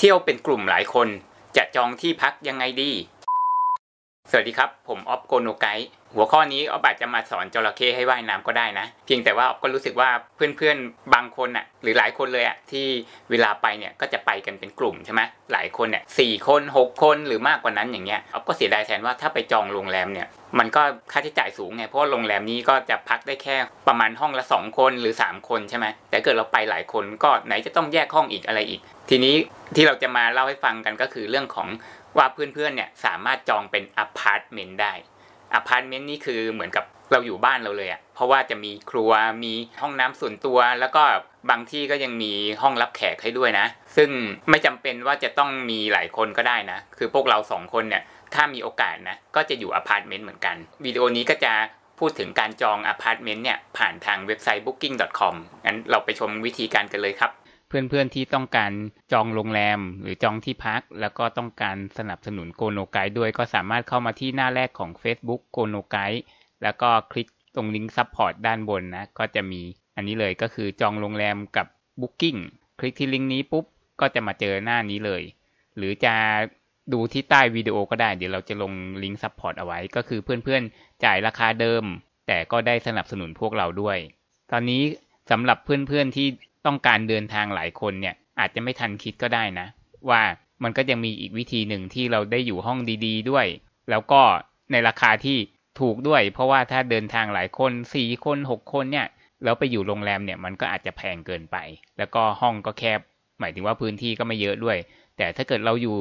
เที่ยวเป็นกลุ่มหลายคนจะจองที่พักยังไงดี สวัสดีครับ ผมออฟโกโนไกด์ หัวข้อนี้ออฟอาจจะมาสอนจระเข้ให้ว่ายน้ำก็ได้นะ เพียงแต่ว่าออฟก็รู้สึกว่าเพื่อนๆบางคนอะ่ะหรือหลายคนเลยอะ่ะที่เวลาไปเนี่ยก็จะไปกันเป็นกลุ่มใช่ไหมหลายคนเนี่ยสี่คน6 คนหรือมากกว่านั้นอย่างเงี้ยออฟก็เสียดายแทนว่าถ้าไปจองโรงแรมเนี่ย มันก็ค่าใช้จ่ายสูงไงเพราะโรงแรมนี้ก็จะพักได้แค่ ประมาณห้องละ 2 คนหรือ 3 คนใช่ไหมแต่เกิดเราไปหลายคนก็ไหนจะต้องแยกห้องอีกอะไรอีกทีนี้ที่เราจะมาเล่าให้ฟังกันก็คือเรื่องของว่าเพื่อนๆเนี่ยสามารถจองเป็นอพาร์ตเมนต์ได้อพาร์ตเมนต์นี่คือเหมือนกับเราอยู่บ้านเราเลยอะ่ะเพราะว่าจะมีครัวมีห้องน้ำส่วนตัว แล้วก็บางที่ก็ยังมีห้องรับแขกให้ด้วยนะ ซึ่งไม่จำเป็นว่าจะต้องมีหลายคนก็ได้นะ คือพวกเราสองคนเนี่ยถ้ามีโอกาสนะก็จะอยู่อพาร์ตเมนต์เหมือนกันวิดีโอนี้ก็จะพูดถึงการจองอพาร์ตเมนต์เนี่ยผ่านทางเว็บไซต์ booking.com งั้นเราไปชมวิธีการกันเลยครับเพื่อนๆที่ต้องการจองโรงแรมหรือจองที่พักแล้วก็ต้องการสนับสนุนโกโนไกด์ด้วยก็สามารถเข้ามาที่หน้าแรกของ Facebook โกโนไกด์แล้วก็คลิกตรงลิงก์ซัพพอร์ตด้านบนนะ ก็จะมีอันนี้เลยก็คือจองโรงแรมกับ Booking คลิกที่ลิงก์นี้ปุ๊บก็จะมาเจอหน้านี้เลย หรือจะดูที่ใต้วิดีโอก็ได้เดี๋ยวเราจะลงลิงก์ซัพพอร์ตเอาไว้ ก็คือเพื่อนๆจ่ายราคาเดิม แต่ก็ได้สนับสนุนพวกเราด้วย ตอนนี้สำหรับเพื่อนๆที่ต้องการเดินทางหลายคนเนี่ยอาจจะไม่ทันคิดก็ได้นะ ว่ามันก็ยังมีอีกวิธีหนึ่งที่เราได้อยู่ห้องดีๆ ด้วย แล้วก็ในราคาที่ถูกด้วย เพราะว่าถ้าเดินทางหลายคนสี่คนหกคนเนี่ยแล้วไปอยู่โรงแรมเนี่ยมันก็อาจจะแพงเกินไป แล้วก็ห้องก็แคบ หมายถึงว่าพื้นที่ก็ไม่เยอะด้วย แต่ถ้าเกิดเราอยู่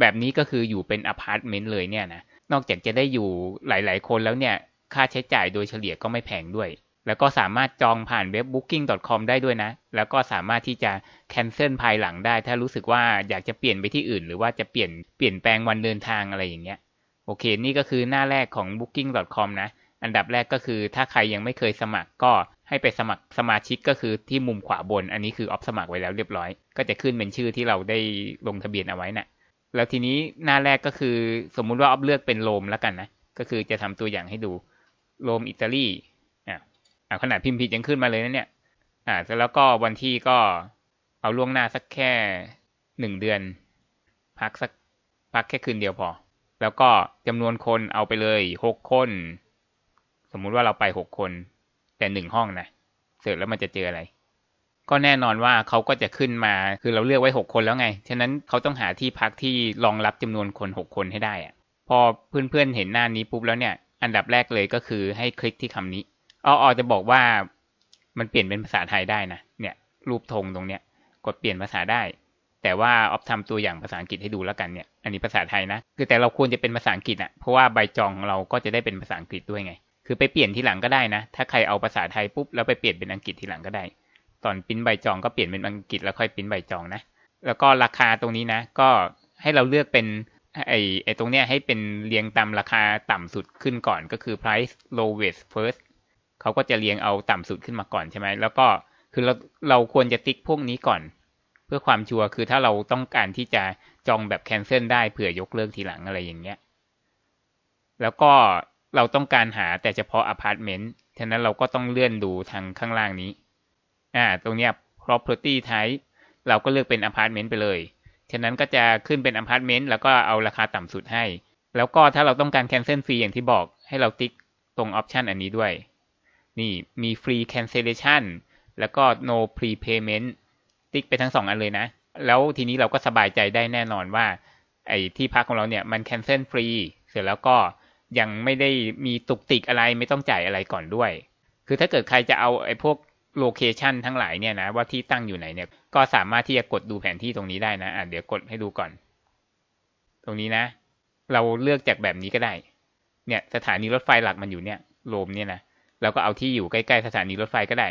แบบนี้ก็คืออยู่เป็นอพาร์ตเมนต์เลยเนี่ยนะนอกจากจะได้อยู่หลายๆ คนแล้วเนี่ยค่าใช้จ่ายโดยเฉลี่ยก็ไม่แพงด้วยแล้วก็สามารถจองผ่านเว็บ booking.com ได้ด้วยนะ แล้วก็สามารถที่จะแคนเซิลภายหลังได้ ถ้ารู้สึกว่าอยากจะเปลี่ยนไปที่อื่นหรือว่าจะเปลี่ยนเปลี่ยนแปลงวันเดินทางอะไรอย่างเงี้ย โอเค นี่ก็คือหน้าแรกของ booking.com นะ อันดับแรกก็คือถ้าใครยังไม่เคยสมัครก็ให้ไปสมัครสมาชิกก็คือที่มุมขวาบน อันนี้คือออฟสมัครไว้แล้วเรียบร้อย ก็จะขึ้นเป็นชื่อที่เราได้ลงทะเบียนเอาไว้นะ่ะ แล้วทีนี้หน้าแรกก็คือสมมุติว่าออฟเลือกเป็นโรมแล้วกันนะ ก็คือจะทำตัวอย่างให้ดู โรมอิตาลีอขนาดพิมพ์ผิดยังขึ้นมาเลยนะเนี่ยอ่าแล้วก็วันที่ก็เอาล่วงหน้าสักแค่หนึ่งเดือน พักสักพักแค่คืนเดียวพอ แล้วก็จำนวนคนเอาไปเลยหกคน สมมุติว่าเราไปหกคน แต่หนึ่งห้องนะเสร็จแล้วมันจะเจออะไร ก็แน่นอนว่าเขาก็จะขึ้นมาคือเราเลือกไว้หกคนแล้วไงฉะนั้นเขาต้องหาที่พักที่รองรับจำนวนคนหกคนให้ได้อะพอเพื่อนๆเห็นหน้านี้ปุ๊บแล้วเนี่ย อันดับแรกเลยก็คือ ให้คลิกที่คำนี้เอาออจะบอกว่ามันเปลี่ยนเป็นภาษาไทยได้นะ เนี่ย รูปธงตรงเนี้ยกดเปลี่ยนภาษาได้ แต่ว่าออฟทำตัวอย่างภาษาอังกฤษให้ดูแล้วกันเนี่ย อันนี้ภาษาไทยนะ คือแต่เราควรจะเป็นภาษาอังกฤษอ่ะเพราะว่าใบจองของเราก็จะได้เป็นภาษาอังกฤษด้วยไง คือไปเปลี่ยนทีหลังก็ได้นะ ถ้าใครเอาภาษาไทยปุ๊บแล้วไปเปลี่ยนเป็นอังกฤษทีหลังก็ได้ ตอนปิ้นใบจองก็เปลี่ยนเป็นอังกฤษแล้วค่อยปิ้นใบจองนะ แล้วก็ราคาตรงนี้นะ ก็ให้เราเลือกเป็นไอ้ไอ้ตรงเนี้ยให้เป็นเรียงตามราคาต่ำสุดขึ้นก่อนก็คือ price lowest first เขาก็จะเรียงเอาต่ำสุดขึ้นมาก่อนใช่ไหมแล้วก็ คือเรา เราควรจะติ๊กพวกนี้ก่อน เพื่อความชัวร์ คือถ้าเราต้องการที่จะจองแบบแคนเซิลได้เผื่อยกเลิกทีหลังอะไรอย่างเงี้ย แล้วก็เราต้องการหาแต่เฉพาะอพาร์ตเมนต์ ฉะนั้นเราก็ต้องเลื่อนดูทางข้างล่างนี้ อ่า ตรงเนี้ย property type เราก็เลือกเป็นอพาร์ตเมนต์ไปเลย ฉะนั้นก็จะขึ้นเป็นอพาร์ตเมนต์ แล้วก็เอาราคาต่ำสุดให้ แล้วก็ถ้าเราต้องการแคนเซิลฟรีอย่างที่บอก ให้เราติ๊กตรงออปชันอันนี้ด้วยนี่มี free cancellation แล้วก็ no prepayment ติ๊กไปทั้งสองอันเลยนะ แล้วทีนี้เราก็สบายใจได้แน่นอนว่าไอ้ที่พักของเราเนี่ยมัน cancel free เสร็จแล้วก็ยังไม่ได้มีตุกติกอะไรไม่ต้องจ่ายอะไรก่อนด้วย คือถ้าเกิดใครจะเอาไอ้พวกโลเคชันทั้งหลายเนี่ยนะว่าที่ตั้งอยู่ไหนเนี่ย ก็สามารถที่จะกดดูแผนที่ตรงนี้ได้นะะเดี๋ยวกดให้ดูก่อน ตรงนี้นะ เราเลือกจากแบบนี้ก็ได้ เนี่ยสถานีรถไฟหลักมันอยู่เนี่ยโรมเนี่ยนะแล้วก็เอาที่อยู่ใกล้ ๆ สถานีรถไฟก็ได้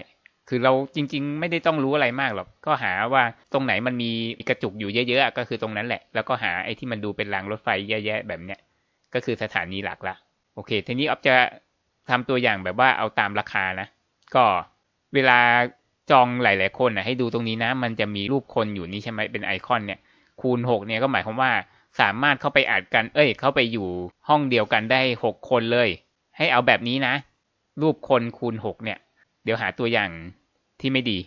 คือเราจริงๆ ไม่ได้ต้องรู้อะไรมากหรอก ก็หาว่าตรงไหนมันมีกระจุกอยู่เยอะๆก็คือตรงนั้นแหละ แล้วก็หาไอ้ที่มันดูเป็นรางรถไฟแย่ๆแบบเนี้ย ก็คือสถานีหลักละ โอเค ทีนี้อ๊อฟจะทำตัวอย่างแบบว่าเอาตามราคานะ ก็เวลาจองหลายๆคนนะให้ดูตรงนี้นะ มันจะมีรูปคนอยู่นี่ใช่ไหมเป็นไอคอนเนี่ย คูณ 6 เนี่ยก็หมายความว่าสามารถเข้าไปอัดกัน เอ้ย เข้าไปอยู่ห้องเดียวกันได้6คนเลย ให้เอาแบบนี้นะรูปคนคูณหกเนี่ย เดี๋ยวหาตัวอย่างที่ไม่ดี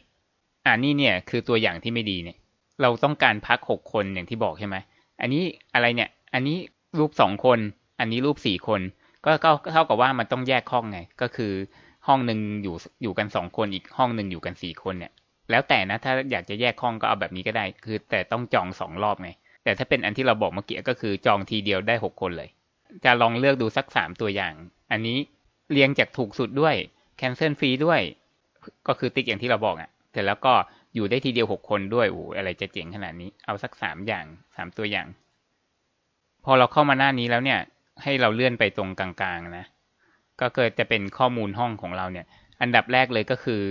อ่านี่เนี่ยคือตัวอย่างที่ไม่ดีเนี่ยเราต้องการพักหกคนอย่างที่บอกใช่ไหมอันนี้อะไรเนี่ยอันนี้รูปสองคน อันนี้รูปสี่คนก็เท่ากับว่ามันต้องแยกห้องไงก็คือห้องหนึ่งอยู่อยู่กันสองคนอีกห้องหนึ่งอยู่กันสี่คนเนี่ย แล้วแต่นะถ้าอยากจะแยกห้องก็เอาแบบนี้ก็ได้ คือ แต่ต้องจองสองรอบไงแต่ถ้าเป็นอันที่เราบอกเมื่อกี้ก็คือจองทีเดียวได้หกคนเลย จะลองเลือกดูสักสามตัวอย่าง อันนี้เรียงจากถูกสุดด้วยแคนเซิลฟรีด้วย ก็คือติ๊กอย่างที่เราบอกอะ่ะเสร็จแล้วก็อยู่ได้ทีเดียวหกคนด้วยโอ้อะไรจะเจ๋งขนาดนี้ เอาสักสามอย่างสามตัวอย่าง พอเราเข้ามาหน้านี้แล้วเนี่ยให้เราเลื่อนไปตรงกลางๆนะ ก็เกิดจะเป็นข้อมูลห้องของเราเนี่ย อันดับแรกเลยก็คือ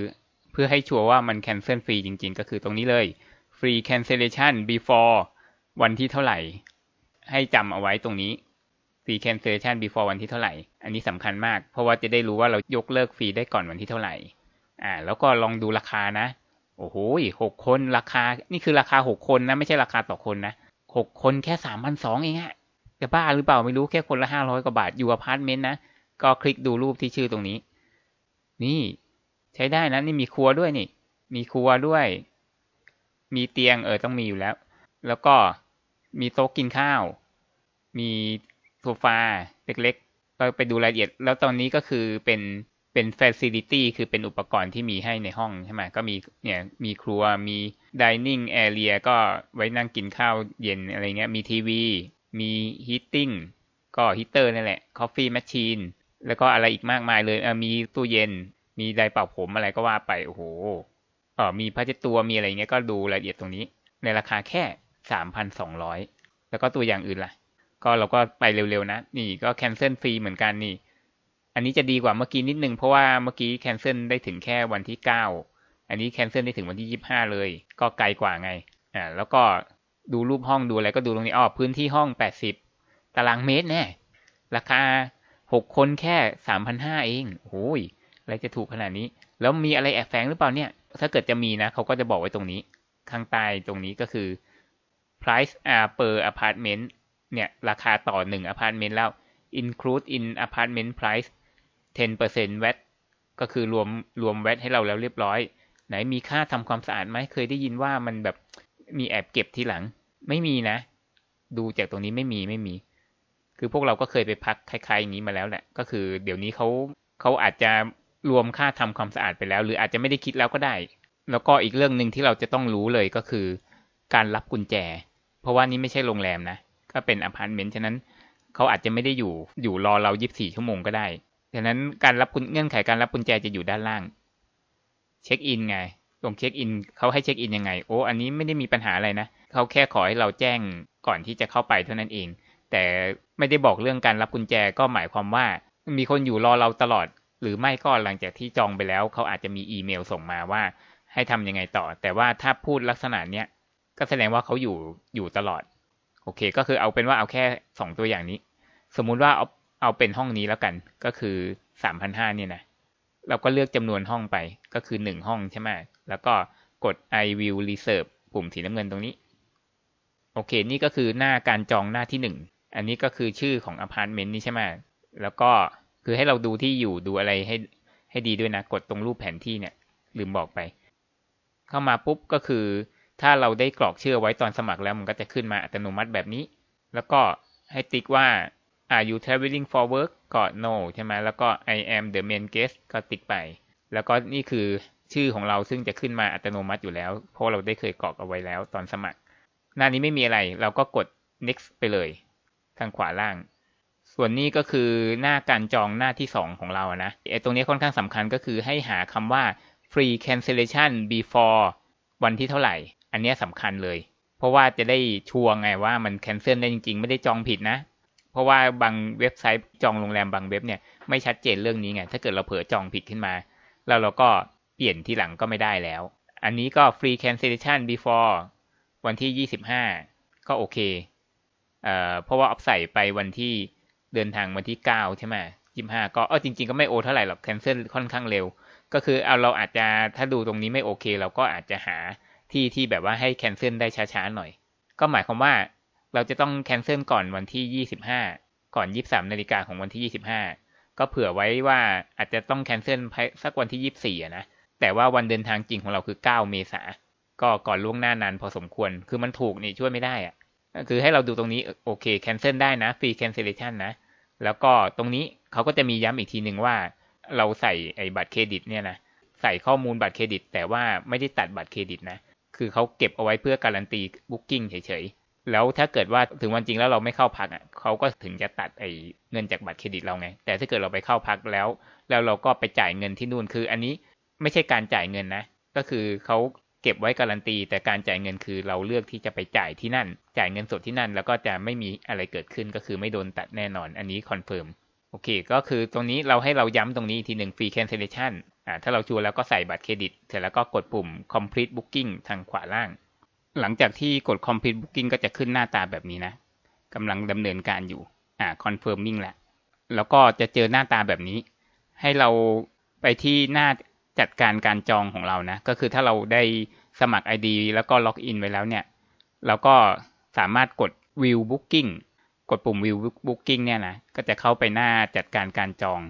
เพื่อให้ชัวร์ว่ามันแคนเซิลฟรีจริงๆ ก็คือตรงนี้เลย free cancellation before วันที่เท่าไหร่ให้จำเอาไว้ตรงนี้ฟรีแคนเซลชัน before วันที่เท่าไหร่ อันนี้สำคัญมาก เพราะว่าจะได้รู้ว่าเรายกเลิกฟรีได้ก่อนวันที่เท่าไหร่ อ่า แล้วก็ลองดูราคานะ โอ้โหหกคนราคา นี่คือราคาหกคนนะ ไม่ใช่ราคาต่อคนนะหกคนแค่สามพันสองเองฮะจะบ้า หรือเปล่าไม่รู้แค่คนละห้าร้อยกว่าบาท อยู่อพาร์ตเมนต์นะ ก็คลิกดูรูปที่ชื่อตรงนี้ นี่ใช้ได้นะ นี่มีครัวด้วยนี่ มีครัวด้วย มีเตียงเออต้องมีอยู่แล้ว แล้วก็มีโต๊ะกินข้าว มีโซฟาเล็กๆเราไปดูรายละเอียดแล้วตอนนี้ก็คือเป็นเป็นเฟสิลิตี้คือเป็นอุปกรณ์ที่มีให้ในห้องใช่ไหมก็มีเนี่ยมีครัวมีดิเนงแอเรียก็ไว้นั่งกินข้าวเย็น อะไรเงี้ยมีทีวี มีฮีตติ้งก็ฮีเตอร์นั่นแหละคอฟฟี่แมชชีนแล้วก็อะไรอีกมากมายเลยเออมีตู้เย็นมีไดเป่าผมอะไรก็ว่าไปโอ้โหเออมีพัชตัวมีอะไรเงี้ยก็ดูรายละเอียดตรงนี้ ในราคาแค่สามพันสองร้อยแล้วก็ตัวอย่างอื่นล่ะก็เราก็ไปเร็วๆนะนี่ก็แคนเซิลฟรีเหมือนกันนี่อันนี้จะดีกว่าเมื่อกี้นิดนึงเพราะว่าเมื่อกี้แคนเซิลได้ถึงแค่วันที่เก้าอันนี้แคนเซิลได้ถึงวันที่ยี่สิบห้าเลย ก็ไกลกว่าไงอ่าแล้วก็ดูรูปห้องดูอะไรก็ดูตรงนี้อ๋อพื้นที่ห้องแปดสิบตารางเมตรแน่ราคาหกคนแค่สามพันห้าเองโอ้ยอะไรจะถูกขนาดนี้แล้วมีอะไรแอบแฝงหรือเปล่าเนี่ยถ้าเกิดจะมีนะเขาก็จะบอกไว้ตรงนี้ข้างใต้ตรงนี้ก็คือ p r i c e per apartment เนี่ยราคาต่อหนึ่งอพาร์ตเมนต์แล้ว include in apartment price 10% VAT ก็คือรวมรวม VAT ให้เราแล้วเรียบร้อย ไหนมีค่าทำความสะอาดไหมเคยได้ยินว่ามันแบบมีแอบเก็บทีหลัง ไม่มีนะ ดูจากตรงนี้ไม่มีไม่มี คือพวกเราก็เคยไปพักคล้ายๆอย่างนี้มาแล้วแหละก็คือเดี๋ยวนี้เขาเขาอาจจะรวมค่าทำความสะอาดไปแล้ว หรืออาจจะไม่ได้คิดแล้วก็ได้ แล้วก็อีกเรื่องหนึ่งที่เราจะต้องรู้เลยก็คือ การรับกุญแจ เพราะว่านี่ไม่ใช่โรงแรมนะก็เป็นอพาร์ตเมนต์ฉะนั้นเขาอาจจะไม่ได้อยู่อยู่รอเรา24ชั่วโมงก็ได้ฉะนั้นการรับคุณเงื่อนไขการรับกุญแจจะอยู่ด้านล่างเช็คอินไง ตรงเช็คอินเขาให้เช็คอินยังไง โอ้อันนี้ไม่ได้มีปัญหาอะไรนะเขาแค่ขอให้เราแจ้งก่อนที่จะเข้าไปเท่านั้นเอง แต่ไม่ได้บอกเรื่องการรับกุญแจก็หมายความว่า มีคนอยู่รอเราตลอด หรือไม่ก็หลังจากที่จองไปแล้วเขาอาจจะมีอีเมลส่งมาว่า ให้ทํำยังไงต่อ แต่ว่าถ้าพูดลักษณะเนี้ยก็แสดงว่าเขาอยู่อยู่ตลอดโอเคก็คือเอาเป็นว่าเอาแค่สองตัวอย่างนี้ สมมุติว่าเอาเอาเป็นห้องนี้แล้วกัน ก็คือสามพันห้าเนี่ยนะ เราก็เลือกจำนวนห้องไปก็คือหนึ่งห้องใช่ไหมแล้วก็กด I v i e w reserve ปุ่มสีน้ำเงินตรงนี้โอเค นี่ก็คือหน้าการจองหน้าที่หนึ่งอันนี้ก็คือชื่อของอพาร์ตเมนต์นี่ใช่ไหมแล้วก็คือให้เราดูที่อยู่ดูอะไรให้ให้ดีด้วยนะ กดตรงรูปแผนที่เนี่ยลืมบอกไป เข้ามาปุ๊บก็คือถ้าเราได้กรอกชื่อไว้ตอนสมัครแล้วมันก็จะขึ้นมาอัตโนมัติแบบนี้ แล้วก็ให้ติ๊กว่า are you traveling for work ก็ no ใช่ไหมแล้วก็ I am the main guest ก็ติ๊กไป แล้วก็นี่คือชื่อของเราซึ่งจะขึ้นมาอัตโนมัติอยู่แล้ว เพราะเราได้เคยกรอกเอาไว้แล้วตอนสมัคร หน้านี้ไม่มีอะไร เราก็กด next ไปเลย ทางขวาล่าง ส่วนนี้ก็คือหน้าการจองหน้าที่ 2 ของเราอะนะ ไอตรงนี้ค่อนข้างสำคัญก็คือให้หาคำว่า free cancellation before วันที่เท่าไหร่อันนี้สำคัญเลย เพราะว่าจะได้ชัวร์ไงว่ามันแคนเซิลได้จริงๆ ไม่ได้จองผิดนะ เพราะว่าบางเว็บไซต์จองโรงแรมบางเว็บเนี่ยไม่ชัดเจนเรื่องนี้ไง ถ้าเกิดเราเผลอจองผิดขึ้นมาแล้วเราก็เปลี่ยนทีหลังก็ไม่ได้แล้ว อันนี้ก็ฟรีแคนเซิลชันบีฟอร์วันที่ 25ก็โอเคเอ่อเพราะว่าอัพใส่ไปวันที่เดินทางวันที่9ใช่ไหมยี่ห้าก็เออจริงๆก็ไม่โอเท่าไหร่หรอกแคนเซิลค่อนข้างเร็ว ก็คือเอาเราอาจจะถ้าดูตรงนี้ไม่โอเค เราก็อาจจะหาที่ที่แบบว่าให้แคนเซิลได้ช้าๆหน่อย ก็หมายความว่าเราจะต้องแคนเซิลก่อนวันที่ 25ก่อน 23นาฬิกาของวันที่ 25 ก็เผื่อไว้ว่าอาจจะต้องแคนเซิลสักวันที่ 24นะ แต่ว่าวันเดินทางจริงของเราคือ 9 เมษา ก็ก่อนล่วงหน้านานพอสมควร คือมันถูกนี่ช่วยไม่ได้อะคือให้เราดูตรงนี้โอเคแคนเซิลได้นะ ฟรีแคนเซลเลชันนะ แล้วก็ตรงนี้เขาก็จะมีย้ำอีกทีหนึ่งว่า เราใส่ไอ้บัตรเครดิตเนี่ยนะ ใส่ข้อมูลบัตรเครดิต แต่ว่าไม่ได้ตัดบัตรเครดิตนะคือเขาเก็บเอาไว้เพื่อการันตีบุ๊กิ้งเฉยๆ แล้วถ้าเกิดว่าถึงวันจริงแล้วเราไม่เข้าพักอ่ะเขาก็ถึงจะตัดไอ้เงินจากบัตรเครดิตเราไง แต่ถ้าเกิดเราไปเข้าพักแล้ว แล้วเราก็ไปจ่ายเงินที่นู่นคืออันนี้ไม่ใช่การจ่ายเงินนะ ก็คือเขาเก็บไว้การันตีแต่การจ่ายเงินคือเราเลือกที่จะไปจ่ายที่นั่น จ่ายเงินสดที่นั่นแล้วก็จะไม่มีอะไรเกิดขึ้นก็คือไม่โดนตัดแน่นอนอันนี้คอนเฟิร์มโอเค ก็คือตรงนี้เราให้เราย้ำตรงนี้ทีหนึ่ง free cancellation อ่าถ้าเราชัวร์แล้วก็ใส่บัตรเครดิตเสร็จแล้วก็กดปุ่ม complete booking ทางขวาล่าง หลังจากที่กด complete booking ก็จะขึ้นหน้าตาแบบนี้นะ กำลังดำเนินการอยู่อ่า confirming แลละ แล้วก็จะเจอหน้าตาแบบนี้ ให้เราไปที่หน้าจัดการการจองของเรานะ ก็คือถ้าเราได้สมัคร ID แล้วก็ล็อกอินไว้แล้วเนี่ย เราก็สามารถกด view booking กดปุ่ม View Booking เนี่ยนะก็จะเข้าไปหน้าจัดการการจอง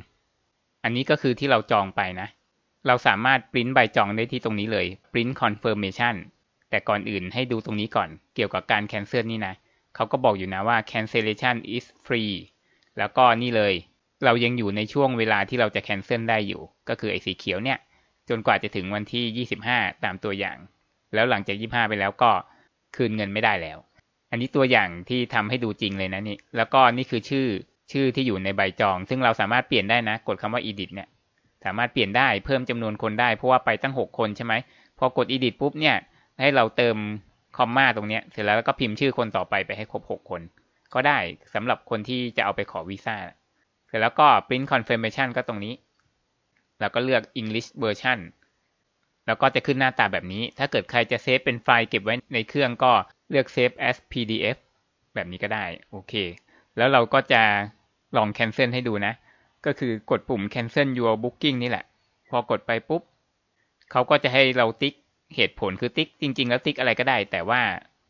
อันนี้ก็คือที่เราจองไปนะ เราสามารถปริ้นใบจองได้ที่ตรงนี้เลย Print Confirmation แต่ก่อนอื่นให้ดูตรงนี้ก่อนเกี่ยวกับการแคนเซิลนี่นะ เขาก็บอกอยู่นะว่า cancellation is free แล้วก็นี่เลย เรายังอยู่ในช่วงเวลาที่เราจะแคนเซิลได้อยู่ ก็คือไอ้สีเขียวเนี่ย จนกว่าจะถึงวันที่ 25 ตามตัวอย่าง แล้วหลังจาก 25 ไปแล้วก็คืนเงินไม่ได้แล้วอันนี้ตัวอย่างที่ทำให้ดูจริงเลยนะนี่แล้วก็นี่คือชื่อชื่อที่อยู่ในใบจอง ซึ่งเราสามารถเปลี่ยนได้นะ กดคำว่า edit เนี่ยสามารถเปลี่ยนได้เพิ่มจำนวนคนได้เพราะว่าไปตั้ง 6 คนใช่ไหม พอกด edit ปุ๊บเนี่ย ให้เราเติมคอมมาตรงเนี้ยเสร็จแล้วก็พิมพ์ชื่อคนต่อไปไปให้ครบ 6 คน ก็ได้สำหรับคนที่จะเอาไปขอวีซ่าเสร็จแล้วก็ print confirmation ก็ตรงนี้ แล้วก็เลือก English version แล้วก็จะขึ้นหน้าตาแบบนี้ ถ้าเกิดใครจะเซฟเป็นไฟล์เก็บไว้ในเครื่องก็เลือก save as pdf แบบนี้ก็ได้โอเค แล้วเราก็จะลอง cancel ให้ดูนะ ก็คือกดปุ่ม cancel your booking นี่แหละ พอกดไปปุ๊บเขาก็จะให้เราติ๊กเหตุผลคือติ๊กจริง ๆ แล้วติ๊กอะไรก็ได้ แต่ว่า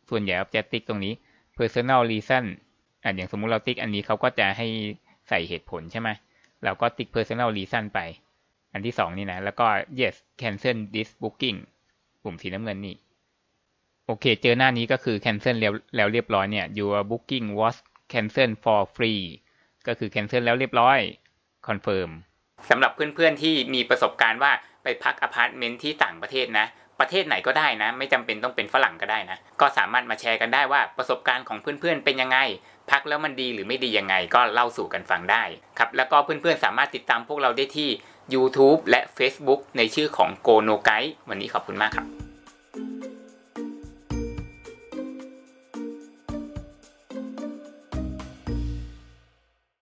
ส่วนใหญ่จะติ๊กตรงนี้ personal reason อ่ะอย่างสมมุติเราติ๊กอันนี้เขาก็จะให้ใส่เหตุผลใช่ไหมเราก็ติ๊ก personal reason ไป อันที่สองนี่นะแล้วก็ yes cancel this booking ปุ่มสีน้ำเงินนี่โอเค เจอหน้านี้ก็คือ cancel แล้วเรียบร้อยเนี่ย your booking was c a n c e l for free ก็คือ cancel แล้วเรียบร้อย confirm สำหรับเพื่อนๆที่มีประสบการณ์ว่าไปพักอพาร์ตเมนต์ที่ต่างประเทศนะ ประเทศไหนก็ได้นะ ไม่จำเป็นต้องเป็นฝรั่งก็ได้นะ ก็สามารถมาแชร์กันได้ว่าประสบการณ์ของเพื่อนๆ เป็นยังไง พักแล้วมันดีหรือไม่ดียังไงก็เล่าสู่กันฟังได้ครับ แล้วก็เพื่อนๆสามารถติดตามพวกเราได้ที่ YouTube และ Facebook ในชื่อของโกโนไกด์วันนี้ขอบคุณมากครับ